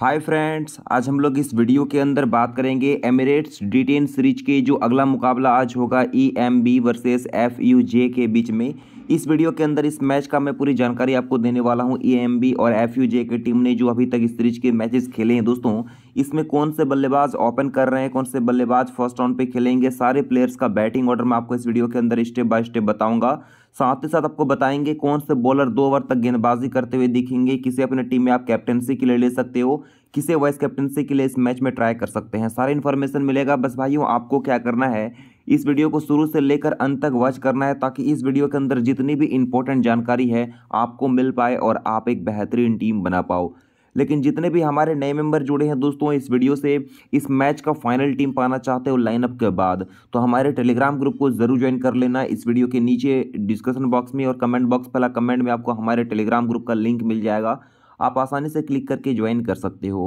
hi friends आज हम लोग इस वीडियो के अंदर बात करेंगे एमिरेट्स डिटेन सीरीज के जो अगला मुकाबला आज होगा E M B versus F U J के बीच में इस वीडियो के अंदर इस मैच का मैं पूरी जानकारी आपको देने वाला हूँ ए और एफ की टीम ने जो अभी तक इस सीरीज के मैचेस खेले हैं दोस्तों इसमें कौन से बल्लेबाज ओपन कर रहे हैं कौन से बल्लेबाज फर्स्ट राउंड पे खेलेंगे सारे प्लेयर्स का बैटिंग ऑर्डर मैं आपको इस वीडियो के अंदर स्टेप बाय स्टेप बताऊंगा साथ ही साथ आपको बताएंगे कौन से बॉलर दो ओवर तक गेंदबाजी करते हुए दिखेंगे किसे अपने टीम में आप कैप्टनसी के लिए ले सकते हो किसे वाइस कैप्टनसी के लिए इस मैच में ट्राई कर सकते हैं सारे इन्फॉर्मेशन मिलेगा बस भाइयों आपको क्या करना है इस वीडियो को शुरू से लेकर अंत तक वॉच करना है ताकि इस वीडियो के अंदर जितनी भी इंपॉर्टेंट जानकारी है आपको मिल पाए और आप एक बेहतरीन टीम बना पाओ लेकिन जितने भी हमारे नए मेंबर जुड़े हैं दोस्तों इस वीडियो से इस मैच का फाइनल टीम पाना चाहते हो लाइनअप के बाद तो हमारे टेलीग्राम ग्रुप को ज़रूर ज्वाइन कर लेना इस वीडियो के नीचे डिस्कशन बॉक्स में और कमेंट बॉक्स पहला कमेंट में आपको हमारे टेलीग्राम ग्रुप का लिंक मिल जाएगा आप आसानी से क्लिक करके ज्वाइन कर सकते हो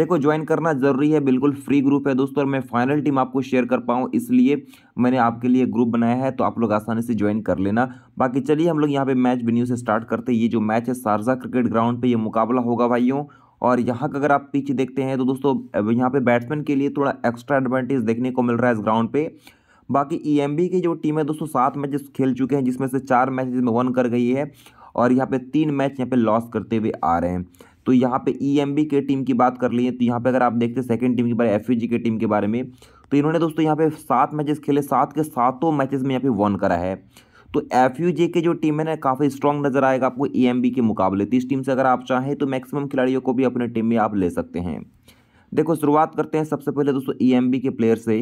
देखो ज्वाइन करना ज़रूरी है बिल्कुल फ्री ग्रुप है दोस्तों और मैं फाइनल टीम आपको शेयर कर पाऊँ इसलिए मैंने आपके लिए ग्रुप बनाया है तो आप लोग आसानी से ज्वाइन कर लेना बाकी चलिए हम लोग यहाँ पे मैच वेन्यू से स्टार्ट करते हैं ये जो मैच है शारजा क्रिकेट ग्राउंड पर ये मुकाबला होगा भाइयों और यहाँ का अगर आप पीछे देखते हैं तो दोस्तों यहाँ पे बैट्समैन के लिए थोड़ा एक्स्ट्रा एडवांटेज देखने को मिल रहा है इस ग्राउंड पे बाकी ईएमबी e की जो टीम है दोस्तों सात मैचेस खेल चुके हैं जिसमें से चार मैचेस में वन कर गई है और यहाँ पे तीन मैच यहाँ पे लॉस करते हुए आ रहे हैं तो यहाँ पे ई e के टीम की बात कर लिए तो यहाँ पे अगर आप देखते हैं सेकेंड टीम के बारे एफ के टीम के बारे में तो इन्होंने दोस्तों यहाँ पे सात मैचेस खेले सात के सातों मैचेस में यहाँ पे वन करा है तो एफ के जो टीम है ना काफ़ी स्ट्रॉन्ग नज़र आएगा आपको ई e के मुकाबले तो इस टीम से अगर आप चाहें तो मैक्सिमम खिलाड़ियों को भी अपने टीम में आप ले सकते हैं देखो शुरुआत करते हैं सबसे पहले दोस्तों ई e के प्लेयर से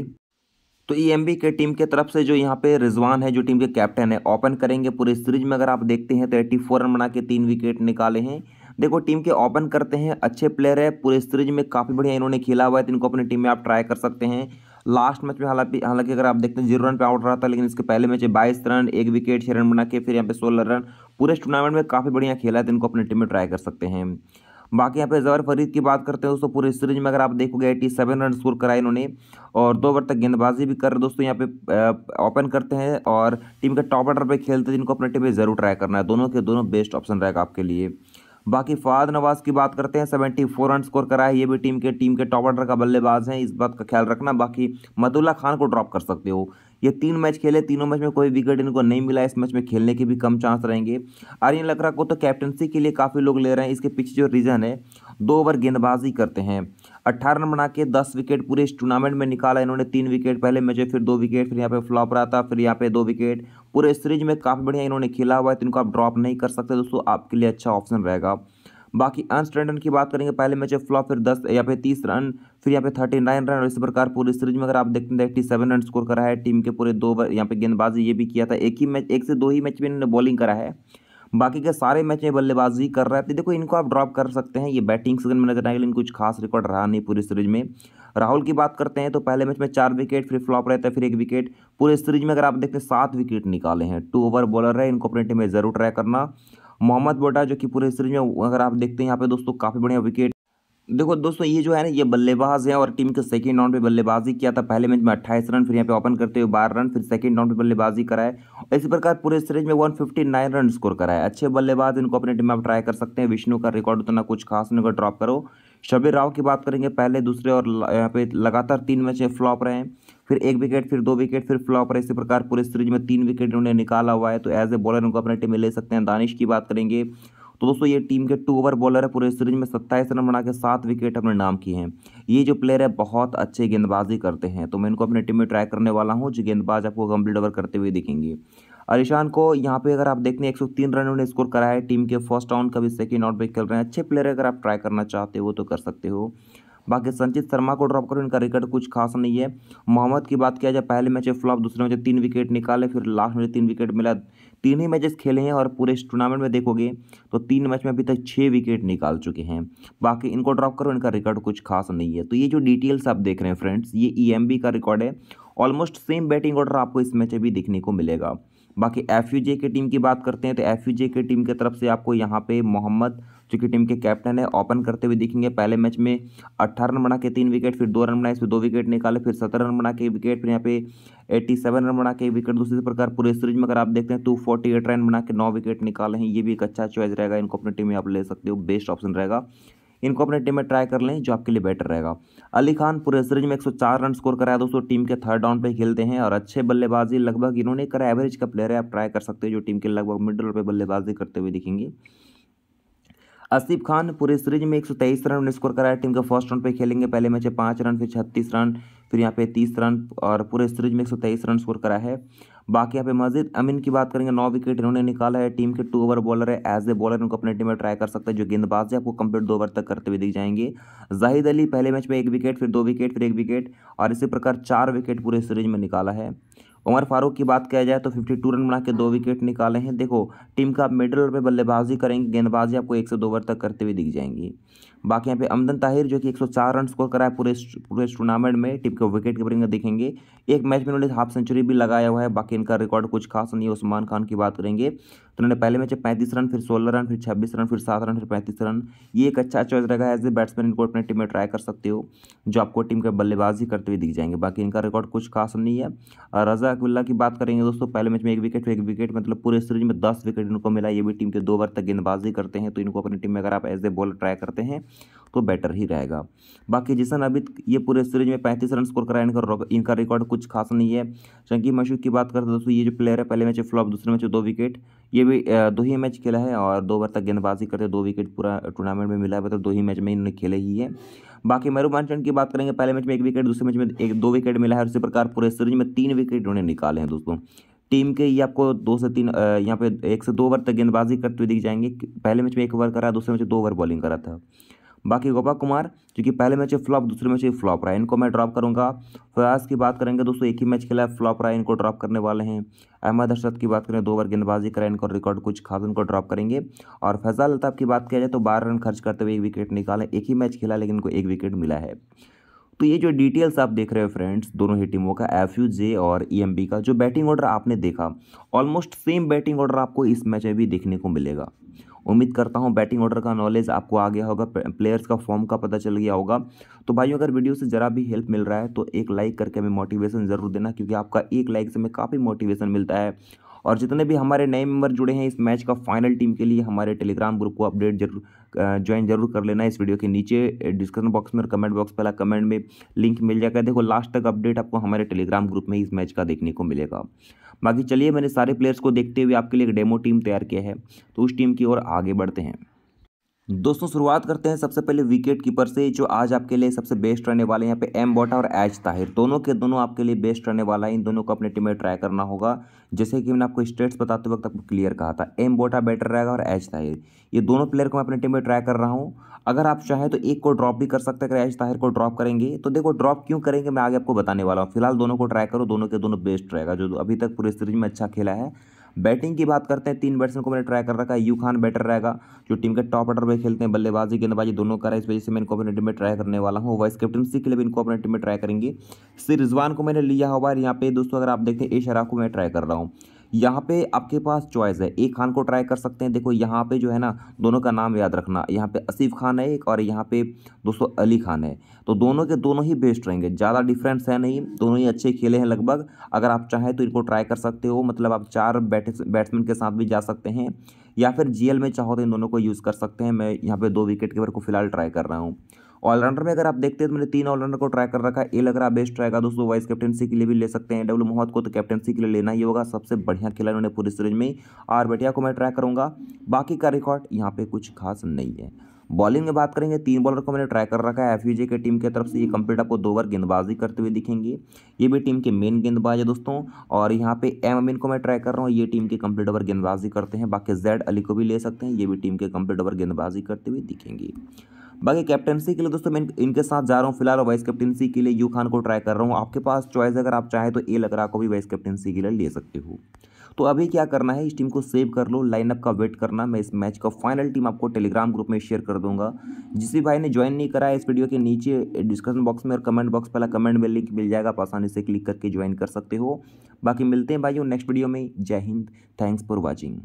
तो ईएमबी e के टीम के तरफ से जो यहाँ पे रिजवान है जो टीम के कैप्टन है ओपन करेंगे पूरे सीरीज में अगर आप देखते हैं तो एट्टी रन बना के तीन विकेट निकाले हैं देखो टीम के ओपन करते हैं अच्छे प्लेयर है पूरे सीरीज में काफ़ी बढ़िया इन्होंने खेला हुआ है तो इनको अपनी टीम में आप ट्राई कर सकते हैं लास्ट मैच में हालांकि हालांकि अगर आप देखते हैं जीरो रन पे आउट रहा था लेकिन इसके पहले मैच बाईस रन एक विकेट छः रन बना के फिर यहाँ पे सोलह रन पूरे टूर्नामेंट में काफ़ी बढ़िया खेला है तो इनको अपनी टीम में ट्राई कर सकते हैं बाकी यहाँ पे जवर फरीद की बात करते हैं दोस्तों पूरे सीरीज में अगर आप देखोगे एटी सेवन रन स्कोर कराए इन्होंने और दो ओवर तक गेंदबाजी भी कर रहे दोस्तों यहाँ पे ओपन करते हैं और टीम के टॉप ऑर्डर पर खेलते हैं जिनको अपने टीम पर ज़रूर ट्राई करना है दोनों के दोनों बेस्ट ऑप्शन रहेगा आपके लिए बाकी फवाद नवाज की बात करते हैं सेवेंटी फोर रन स्कोर कराए ये भी टीम के टीम के टॉप ऑर्डर का बल्लेबाज हैं इस बात का ख्याल रखना बाकी मदुल्ला खान को ड्रॉप कर सकते हो ये तीन मैच खेले तीनों मैच में कोई विकेट इनको नहीं मिला इस मैच में खेलने के भी कम चांस रहेंगे आर्यन लकरा को तो कैप्टनसी के लिए काफ़ी लोग ले रहे हैं इसके पीछे जो रीज़न है दो ओवर गेंदबाजी करते हैं अट्ठारह रन बना के दस विकेट पूरे इस टूर्नामेंट में निकाला इन्होंने तीन विकेट पहले मैच में फिर दो विकेट फिर यहाँ पे फ्लॉप रहा था फिर यहाँ पे दो विकेट पूरे सीरीज में काफ़ी बढ़िया इन्होंने खेला हुआ है तो इनको आप ड्रॉप नहीं कर सकते दोस्तों आपके लिए अच्छा ऑप्शन रहेगा बाकी रन की बात करेंगे पहले मैच फ्लॉप फिर दस या फिर तीस रन फिर यहाँ पे थर्टी नाइन रन और इसी प्रकार पूरी सीरीज में अगर आप देखते हैं एट्टी तो सेवन रन स्कोर करा है टीम के पूरे दो यहाँ पे गेंदबाजी ये भी किया था एक ही मैच एक से दो ही मैच में इन्होंने बॉलिंग करा है बाकी के सारे मैच में बल्लेबाजी कर रहा है तो देखो इनको आप ड्रॉप कर सकते हैं ये बैटिंग सीजन में नजर आएगा लेकिन कुछ खास रिकॉर्ड रहा नहीं पूरी सीरीज में राहुल की बात करते हैं तो पहले मैच में चार विकेट फिर फ्लॉप रहता है फिर एक विकेट पूरे सीरीज में अगर आप देखते हैं सात विकेट निकाले हैं टू ओवर बॉलर है इनको अपने टीम में जरूर ट्राई करना मोहम्मद बोटा जो कि पूरे सीरीज में अगर आप देखते हैं यहाँ पे दोस्तों काफ़ी बढ़िया विकेट देखो दोस्तों ये जो है ना ये बल्लेबाज है और टीम के सेकंड राउंड पे बल्लेबाजी किया था पहले मैच में अट्ठाईस रन फिर यहाँ पे ओपन करते हुए बारह रन फिर सेकंड राउंड पे बल्लेबाजी कराए इसी प्रकार पूरे सीरीज में 159 रन स्कोर कराए अच्छे बल्लेबाज इनको अपनी टीम में आप ट्राई कर सकते हैं विष्णु का रिकॉर्ड उतना कुछ खास नहीं ड्रॉप करो शबीर राव की बात करेंगे पहले दूसरे और यहाँ पे लगातार तीन मैच फ्लॉप रहे हैं फिर एक विकेट फिर दो विकेट फिर फ्लॉप और इसी प्रकार पूरे सीरीज में तीन विकेट उन्होंने निकाला हुआ है तो एज ए बॉलर उनको अपने टीम में ले सकते हैं दानिश की बात करेंगे तो दोस्तों ये टीम के टू ओवर बॉलर है पूरे सीरीज में सत्ताईस रन बना के सात विकेट अपने नाम किए हैं ये जो प्लेयर है बहुत अच्छे गेंदबाजी करते हैं तो मैं इनको अपने टीम में ट्राई करने वाला हूँ जो गेंदबाज आपको कंप्लीट ओवर करते हुए दिखेंगे अरिशान को यहाँ पे अगर आप देखते हैं 103 रन उन्होंने स्कोर कराया है टीम के फर्स्ट राउंड का भी सेकेंड आउट पे खेल रहे हैं अच्छे प्लेयर अगर आप ट्राई करना चाहते हो तो कर सकते हो बाकी संचित शर्मा को ड्रॉप करो इनका रिकॉर्ड कुछ खास नहीं है मोहम्मद की बात किया जाए पहले मैच फ्लॉप दूसरे मैच तीन विकेट निकाले फिर लास्ट में तीन विकेट मिला तीन ही मैचेस खेले हैं और पूरे इस टूर्नामेंट में देखोगे तो तीन मैच में अभी तक छः विकेट निकाल चुके हैं बाकी इनको ड्रॉप करो इनका रिकॉर्ड कुछ खास नहीं है तो ये जो डिटेल्स आप देख रहे हैं फ्रेंड्स ये ई e का रिकॉर्ड है ऑलमोस्ट सेम बैटिंग ऑर्डर आपको इस मैच में भी देखने को मिलेगा बाकी एफ की टीम की बात करते हैं तो एफ की टीम की तरफ से आपको यहाँ पे मोहम्मद जो कि टीम के कैप्टन है ओपन करते हुए दिखेंगे पहले मैच में अट्ठारह रन बना के तीन विकेट फिर दो रन बनाए इसमें दो विकेट निकाले फिर सत्रह रन बना के विकेट फिर यहाँ पे एट्टी सेवन रन बना के विकेट दूसरे प्रकार पूरे सीरीज में अगर आप देखते हैं टू तो फोर्टी एट रन बना के नौ विकेट निकाले हैं ये भी एक अच्छा चॉइस रहेगा इनको अपनी टीम में आप ले सकते हो बेस्ट ऑप्शन रहेगा इनको अपने टीम में ट्राई कर लें जो आपके लिए बेटर रहेगा अली खान पूरे सीरीज में 104 रन स्कोर कराया दोस्तों टीम के थर्ड डाउन पे खेलते हैं और अच्छे बल्लेबाजी लगभग इन्होंने करा एवरेज का प्लेयर है आप ट्राई कर सकते हो जो टीम के लगभग मिडल पे बल्लेबाजी करते हुए दिखेंगे आसिफ खान पूरे सीरीज में एक रन स्कोर कराया टीम के फर्स्ट रन पर खेलेंगे पहले मैच है पाँच रन फिर छत्तीस रन फिर यहाँ पे तीस रन और पूरे सीरीज में एक रन स्कोर करा है बाकी यहाँ पे मस्जिद अमीन की बात करेंगे नौ विकेट इन्होंने निकाला है टीम के टू ओवर बॉलर है एज ए बॉलर इनको अपने टीम में ट्राई कर सकता है जो गेंदबाज है आपको कंप्लीट दो ओवर तक करते हुए दिख जाएंगे जाहिद अली पहले मैच में एक विकेट फिर दो विकेट फिर एक विकेट और इसी प्रकार चार विकेट पूरे सीरीज में निकाला है उमर फारूक की बात किया जाए तो 52 रन बना के दो विकेट निकाले हैं देखो टीम का मिडल और पे बल्लेबाजी करेंगे गेंदबाजी आपको एक से दो ओवर तक करते हुए दिख जाएंगी बाकी यहाँ पे अमदन ताहिर जो कि 104 रन स्कोर करा है पूरे पूरे टूर्नामेंट में टीम के विकेट कीपरिंग देखेंगे एक मैच में उन्होंने हाफ सेंचुरी भी लगाया हुआ है बाकी इनका रिकॉर्ड कुछ खास नहीं है उस्मान खान की बात करेंगे तो उन्होंने पहले मैच पैंतीस रन फिर सोलह रन फिर छब्बीस रन फिर सात रन फिर पैंतीस रन ये एक अच्छा चॉइस रहेगा एज ए बैट्समैन इनको अपने टीम में ट्राई कर सकते हो जो आपको टीम के बल्लेबाजी करते हुए दिख जाएंगे बाकी इनका रिकॉर्ड कुछ खास नहीं है रजा अकबिल्ला की बात करेंगे दोस्तों पहले मैच में एक विकेट एक विकेट मतलब पूरे सीरीज में दस विकेट इनको मिला ये भी टीम के दो ओवर तक गेंदबाजी करते हैं तो इनको अपनी टीम में अगर आप एज ए बॉलर ट्राई करते हैं तो बेटर ही रहेगा बाकी जिसन अभी ये पूरे सीरीज में पैंतीस रन स्कोर कराया इनका इनका रिकॉर्ड कुछ खास नहीं है शंकी मशूक की बात करते दोस्तों ये जो प्लेयर है पहले मैच फ्लॉप दूसरे मैच दो विकेट ये भी दो ही मैच खेला है और दो बार तक गेंदबाजी करते दो विकेट पूरा टूर्नामेंट में मिला है मतलब दो ही मैच में इन्होंने खेले ही है बाकी मरुमांचन की बात करेंगे पहले मैच में एक विकेट दूसरे मैच में एक दो विकेट मिला है उसी प्रकार पूरे सीरीज में तीन विकेट उन्होंने निकाले हैं दोस्तों टीम के ये आपको दो से तीन यहाँ पे एक से दो ओवर तक गेंदबाजी करते हुए दिख जाएंगे पहले मैच में एक ओवर करा दूसरे मैच में दो ओवर बॉलिंग करा था बाकी गोपा कुमार जो कि पहले मैच फ्लॉप दूसरे मैच फ्लॉप रहा है इनको मैं ड्रॉप करूंगा फयाज की बात करेंगे दोस्तों एक ही मैच खेला है फ्लॉप रहा है इनको ड्रॉप करने वाले हैं अहमद अरशद की बात करें दो बार गेंदबाजी करा इनको रिकॉर्ड कुछ खास उनको ड्रॉप करेंगे और फैजा लताब की बात किया जाए तो बारह रन खर्च करते हुए एक विकेट निकाले एक ही मैच खेला लेकिन इनको एक विकेट मिला है तो ये जो डिटेल्स आप देख रहे हो फ्रेंड्स दोनों ही टीमों का एफ यू जे और ई एम बी का जो बैटिंग ऑर्डर आपने देखा ऑलमोस्ट सेम बैटिंग ऑर्डर आपको इस मैच में भी देखने को मिलेगा उम्मीद करता हूँ बैटिंग ऑर्डर का नॉलेज आपको आ गया होगा प्लेयर्स का फॉर्म का पता चल गया होगा तो भाई अगर वीडियो से ज़रा भी हेल्प मिल रहा है तो एक लाइक करके हमें मोटिवेशन ज़रूर देना क्योंकि आपका एक लाइक से हमें काफ़ी मोटिवेशन मिलता है और जितने भी हमारे नए मेम्बर जुड़े हैं इस मैच का फाइनल टीम के लिए हमारे टेलीग्राम ग्रुप को अपडेट जरूर ज्वाइन जरूर कर लेना इस वीडियो के नीचे डिस्क्रिप्शन बॉक्स में और कमेंट बॉक्स पहला कमेंट में लिंक मिल जाएगा देखो लास्ट तक अपडेट आपको हमारे टेलीग्राम ग्रुप में इस मैच का देखने को मिलेगा बाकी चलिए मैंने सारे प्लेयर्स को देखते हुए आपके लिए एक डेमो टीम तैयार किया है तो उस टीम की ओर आगे बढ़ते हैं दोस्तों शुरुआत करते हैं सबसे पहले विकेट कीपर से जो आज आपके लिए सबसे बेस्ट रहने वाले यहाँ पे एम बोटा और एच ताहिर दोनों के दोनों आपके लिए बेस्ट रहने वाला है इन दोनों को अपने टीम में ट्राई करना होगा जैसे कि मैंने आपको स्टेट्स बताते वक्त आपको क्लियर कहा था एम बोटा बेटर रहेगा और एच ताहिर ये दोनों प्लेयर को मैं अपने टीम में ट्राई कर रहा हूँ अगर आप चाहें तो एक को ड्रॉप भी कर सकते हैं अगर एच ताहिर को ड्रॉप करेंगे तो देखो ड्रॉप क्यों करेंगे मैं आगे आपको बताने वाला हूँ फिलहाल दोनों को ट्राई करो दोनों के दोनों बेस्ट रहेगा जो अभी तक पूरे सीरीज में अच्छा खेला है बैटिंग की बात करते हैं तीन बैट्समैन को मैंने ट्राई कर रखा है यू खान बैटर रहेगा जो टीम के टॉप ऑर्डर पर खेलते हैं बल्लेबाजी गेंदबाजी दोनों का रहा है इस वजह से मैं इनको अपने टीम में ट्राई करने वाला हूँ वाइस कैप्टनसी के लिए भी इनको अपने टीम में ट्राई करेंगे सिर रिजवान को मैंने लिया हुआ है यहाँ पे दोस्तों अगर आप देखते हैं ए शराब को मैं ट्राई कर रहा हूँ यहाँ पे आपके पास चॉइस है एक खान को ट्राई कर सकते हैं देखो यहाँ पे जो है ना दोनों का नाम याद रखना यहाँ पे असीफ खान है एक और यहाँ पे दोस्तों अली खान है तो दोनों के दोनों ही बेस्ट रहेंगे ज़्यादा डिफरेंस है नहीं दोनों ही अच्छे खेले हैं लगभग अगर आप चाहें तो इनको ट्राई कर सकते हो मतलब आप चार बैट बैट्समैन के साथ भी जा सकते हैं या फिर जीएल में चाहो तो इन दोनों को यूज़ कर सकते हैं मैं यहाँ पे दो विकेट कीपर को फिलहाल ट्राई कर रहा हूँ ऑलराउंडर में अगर आप देखते हैं तो मैंने तीन ऑलराउंडर को ट्राई कर रखा है ए लग रहा बेस्ट रहेगा दोस्तों वाइस कैप्टनसी के लिए भी ले सकते हैं डब्ल्यू मोहत को तो कैप्टनसी के लिए लेना ही होगा सबसे बढ़िया खेला उन्होंने पूरी सीरीज में आर बटिया को मैं ट्राई करूँगा बाकी का रिकॉर्ड यहाँ पे कुछ खास नहीं है बॉलिंग में बात करेंगे तीन बॉलर को मैंने ट्राई कर रखा है एफ e के टीम की तरफ से ये कंप्लीट आपको दो बार गेंदबाजी करते हुए दिखेंगे ये भी टीम के मेन गेंदबाज है दोस्तों और यहाँ पे एम अमीन को मैं ट्राई कर रहा हूँ ये टीम के कंप्लीट ओवर गेंदबाजी करते हैं बाकी जेड अली को भी ले सकते हैं ये भी टीम के कंप्लीट ओवर गेंदबाजी करते हुए दिखेंगे बाकी कैप्टनसी के लिए दोस्तों मैं इनके साथ जा रहा हूँ फिलहाल वाइस कैप्टनसी के लिए यू खान को ट्राई कर रहा हूँ आपके पास चॉइस अगर आप चाहें तो ए लगरा को भी वाइस कैप्टनसी के लिए ले सकते हो तो अभी क्या करना है इस टीम को सेव कर लो लाइनअप का वेट करना मैं इस मैच का फाइनल टीम आपको टेलीग्राम ग्रुप में शेयर कर दूंगा जिस भी भाई ने ज्वाइन नहीं करा है इस वीडियो के नीचे डिस्कशन बॉक्स में और कमेंट बॉक्स पहला कमेंट में लिंक मिल जाएगा आप आसानी से क्लिक करके ज्वाइन कर सकते हो बाकी मिलते हैं भाई नेक्स्ट वीडियो में जय हिंद थैंक्स फॉर वॉचिंग